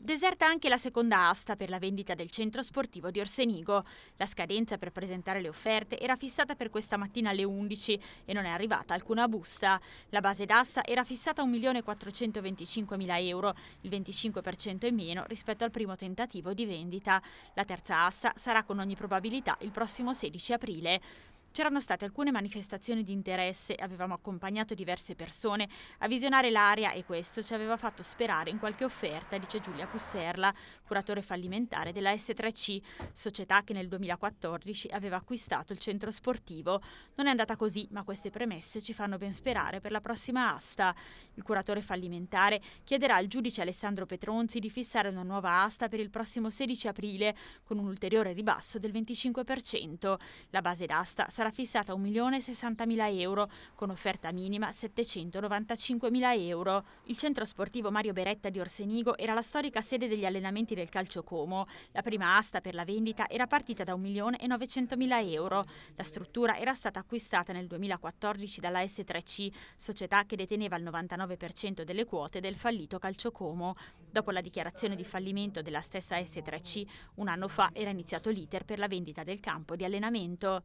Deserta anche la seconda asta per la vendita del centro sportivo di Orsenigo. La scadenza per presentare le offerte era fissata per questa mattina alle 11 e non è arrivata alcuna busta. La base d'asta era fissata a 1.425.000 euro, il 25% in meno rispetto al primo tentativo di vendita. La terza asta sarà con ogni probabilità il prossimo 16 aprile. C'erano state alcune manifestazioni di interesse, avevamo accompagnato diverse persone a visionare l'area e questo ci aveva fatto sperare in qualche offerta, dice Giulia Custerla, curatore fallimentare della S3C, società che nel 2014 aveva acquistato il centro sportivo. Non è andata così, ma queste premesse ci fanno ben sperare per la prossima asta. Il curatore fallimentare chiederà al giudice Alessandro Petronzi di fissare una nuova asta per il prossimo 16 aprile con un ulteriore ribasso del 25%. La base d'asta sarà fissata a 1.060.000 euro, con offerta minima 795.000 euro. Il centro sportivo Mario Beretta di Orsenigo era la storica sede degli allenamenti del calcio Como. La prima asta per la vendita era partita da 1.900.000 euro. La struttura era stata acquistata nel 2014 dalla S3C, società che deteneva il 99% delle quote del fallito calcio Como. Dopo la dichiarazione di fallimento della stessa S3C, un anno fa era iniziato l'iter per la vendita del campo di allenamento.